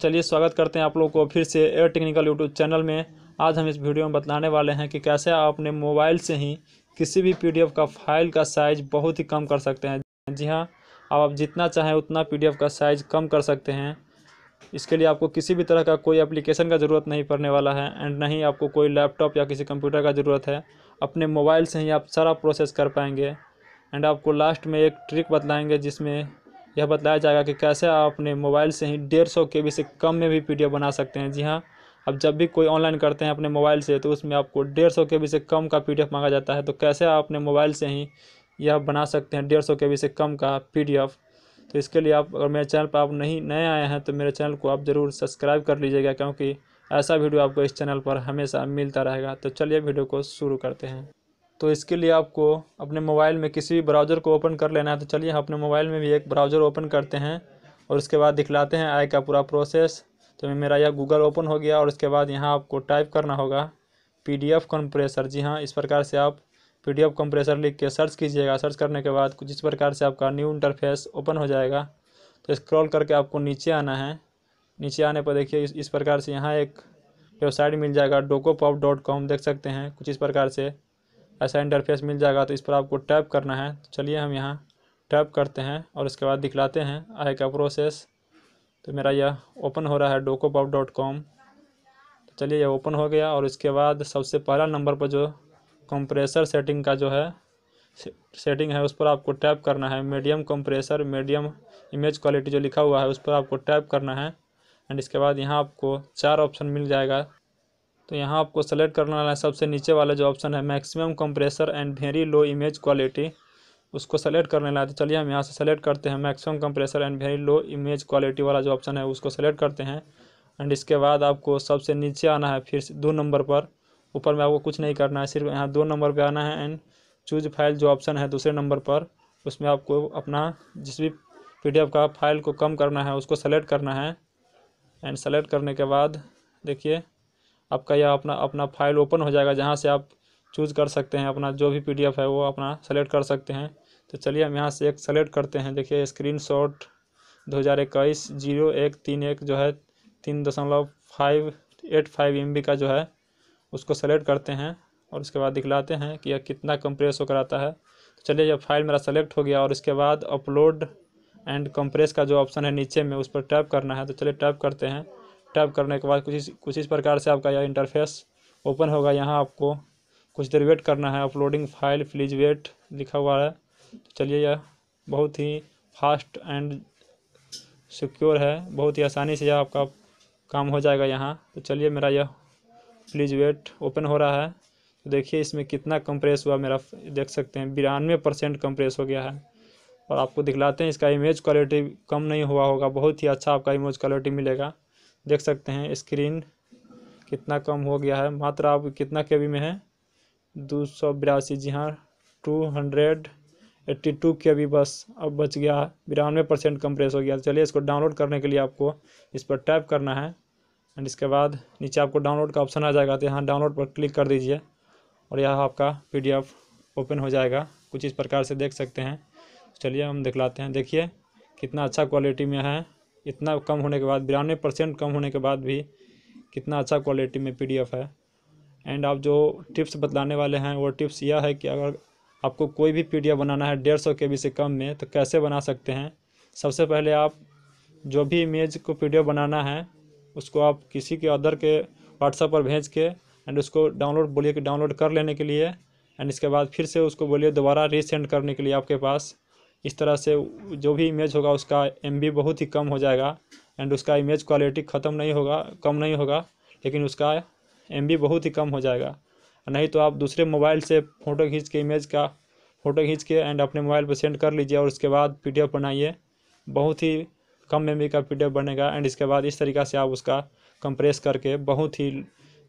चलिए स्वागत करते हैं आप लोग को फिर से एयर टेक्निकल यूट्यूब चैनल में आज हम इस वीडियो में बताने वाले हैं कि कैसे आप अपने मोबाइल से ही किसी भी पीडीएफ का फाइल का साइज बहुत ही कम कर सकते हैं जी हाँ अब आप जितना चाहें उतना पीडीएफ का साइज कम कर सकते हैं इसके लिए आपको किसी भी तरह का कोई एप्लीकेशन का ज़रूरत नहीं पड़ने वाला है एंड ना ही आपको कोई लैपटॉप या किसी कंप्यूटर का ज़रूरत है अपने मोबाइल से ही आप सारा प्रोसेस कर पाएंगे एंड आपको लास्ट में एक ट्रिक बतलाएँगे जिसमें यह बताया जाएगा कि कैसे आप अपने मोबाइल से ही डेढ़ सौ के बी से कम में भी पी बना सकते हैं जी हाँ अब जब भी कोई ऑनलाइन करते हैं अपने मोबाइल से तो उसमें आपको डेढ़ सौ के बी से कम का पी मांगा जाता है तो कैसे आप अपने मोबाइल से ही यह बना सकते हैं डेढ़ सौ के बी से कम का पी तो इसके लिए आप अगर मेरे चैनल पर आप नहीं नए आए हैं तो मेरे चैनल को आप ज़रूर सब्सक्राइब कर लीजिएगा क्योंकि ऐसा वीडियो आपको इस चैनल पर हमेशा मिलता रहेगा तो चलिए वीडियो को शुरू करते हैं तो इसके लिए आपको अपने मोबाइल में किसी भी ब्राउज़र को ओपन कर लेना है तो चलिए हम अपने मोबाइल में भी एक ब्राउज़र ओपन करते हैं और उसके बाद दिखलाते हैं आई का पूरा प्रोसेस तो मेरा यह गूगल ओपन हो गया और उसके बाद यहाँ आपको टाइप करना होगा पी डी एफ़ कंप्रेसर जी हाँ इस प्रकार से आप पी डी एफ़ कंप्रेसर लिख के सर्च कीजिएगा सर्च करने के बाद कुछ इस प्रकार से आपका न्यू इंटरफेस ओपन हो जाएगा तो स्क्रॉल करके आपको नीचे आना है नीचे आने पर देखिए इस, इस प्रकार से यहाँ एक वेबसाइट मिल जाएगा पॉप डॉट कॉम देख सकते हैं कुछ इस प्रकार से ऐसा इंटरफेस मिल जाएगा तो इस पर आपको टैप करना है तो चलिए हम यहाँ टैप करते हैं और इसके बाद दिखलाते हैं आई का प्रोसेस तो मेरा यह ओपन हो रहा है डोकोपॉप डॉट कॉम तो चलिए यह ओपन हो गया और इसके बाद सबसे पहला नंबर पर जो कंप्रेसर सेटिंग का जो है सेटिंग है उस पर आपको टैप करना है medium compressor medium image quality जो लिखा हुआ है उस पर आपको टैप करना है एंड इसके बाद यहाँ आपको चार ऑप्शन मिल जाएगा तो यहाँ आपको सेलेक्ट करना है सबसे नीचे वाला जो ऑप्शन है maximum compressor and very low image quality उसको सेलेक्ट करने लाए तो चलिए हम यहाँ से सेलेक्ट करते हैं maximum compressor and very low image quality वाला जो ऑप्शन है उसको सेलेक्ट करते हैं एंड इसके बाद आपको सबसे नीचे आना है फिर दो नंबर पर ऊपर में आपको कुछ नहीं करना है सिर्फ यहाँ दो नंबर पर आना है एंड चूज फाइल जो ऑप्शन है दूसरे नंबर पर उसमें आपको अपना जिस भी पी का फाइल को कम करना है उसको सेलेक्ट करना है एंड सेलेक्ट करने के बाद देखिए आपका यह अपना अपना फाइल ओपन हो जाएगा जहाँ से आप चूज़ कर सकते हैं अपना जो भी पी है वो अपना सेलेक्ट कर सकते हैं तो चलिए हम यहाँ से एक सेलेक्ट करते हैं देखिए स्क्रीन शॉट दो हज़ार इक्कीस जीरो एक तीन एक जो है तीन दशमलव फाइव एट फाइव एम का जो है उसको सेलेक्ट करते हैं और उसके बाद दिखलाते हैं कि यह कितना कंप्रेस होकर आता है तो चलिए यह फाइल मेरा सेलेक्ट हो गया और इसके बाद अपलोड एंड कंप्रेस का जो ऑप्शन है नीचे में उस पर टैप करना है तो चलिए टैप करते हैं टैप करने के बाद कुछ इस कुछ इस प्रकार से आपका यह इंटरफेस ओपन होगा यहाँ आपको कुछ देर वेट करना है अपलोडिंग फाइल फ्लिज वेट लिखा हुआ है चलिए यह बहुत ही फास्ट एंड सिक्योर है बहुत ही आसानी से यह आपका काम हो जाएगा यहाँ तो चलिए मेरा यह फ्लिज वेट ओपन हो रहा है तो देखिए इसमें कितना कंप्रेस हुआ मेरा देख सकते हैं बिरानवे परसेंट कंप्रेस हो गया है और आपको दिखलाते हैं इसका इमेज क्वालिटी कम नहीं हुआ होगा बहुत ही अच्छा आपका इमेज क्वालिटी मिलेगा देख सकते हैं स्क्रीन कितना कम हो गया है मात्र आप कितना के में है दो सौ बिरासी जी हाँ two hundred eighty two K B बस अब बच गया बिरानवे परसेंट कंप्रेस हो गया चलिए इसको डाउनलोड करने के लिए आपको इस पर टैप करना है एंड इसके बाद नीचे आपको डाउनलोड का ऑप्शन आ जाएगा तो यहाँ डाउनलोड पर क्लिक कर दीजिए और यह आपका पी ओपन हो जाएगा कुछ इस प्रकार से देख सकते हैं चलिए हम दिखलाते हैं देखिए कितना अच्छा क्वालिटी में है इतना कम होने के बाद बिरानवे परसेंट कम होने के बाद भी कितना अच्छा क्वालिटी में पीडीएफ है एंड आप जो टिप्स बतलाने वाले हैं वो टिप्स यह है कि अगर आपको कोई भी पी बनाना है डेढ़ सौ के से कम में तो कैसे बना सकते हैं सबसे पहले आप जो भी इमेज को पी बनाना है उसको आप किसी के अदर के व्हाट्सएप पर भेज के एंड उसको डाउनलोड बोलिए कि डाउनलोड कर लेने के लिए एंड इसके बाद फिर से उसको बोलिए दोबारा रीसेंड करने के लिए आपके पास इस तरह से जो भी इमेज होगा उसका एम बहुत ही कम हो जाएगा एंड उसका इमेज क्वालिटी ख़त्म नहीं होगा कम नहीं होगा लेकिन उसका एम बहुत ही कम हो जाएगा नहीं तो आप दूसरे मोबाइल से फ़ोटो खींच के इमेज का फ़ोटो खींच के एंड अपने मोबाइल पर सेंड कर लीजिए और उसके बाद पी बनाइए बहुत ही कम एम का पी बनेगा एंड इसके बाद इस तरीका से आप उसका कंप्रेस करके बहुत ही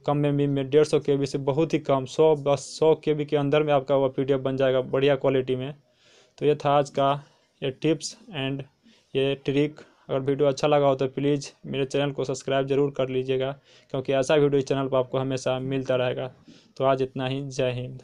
कम एम में डेढ़ सौ के बी से बहुत ही कम सौ बस सौ के बी के अंदर में आपका वह पी बन जाएगा बढ़िया क्वालिटी में तो ये था आज का ये टिप्स एंड ये ट्रिक अगर वीडियो अच्छा लगा हो तो प्लीज़ मेरे चैनल को सब्सक्राइब जरूर कर लीजिएगा क्योंकि ऐसा वीडियो इस चैनल पर आपको हमेशा मिलता रहेगा तो आज इतना ही जय हिंद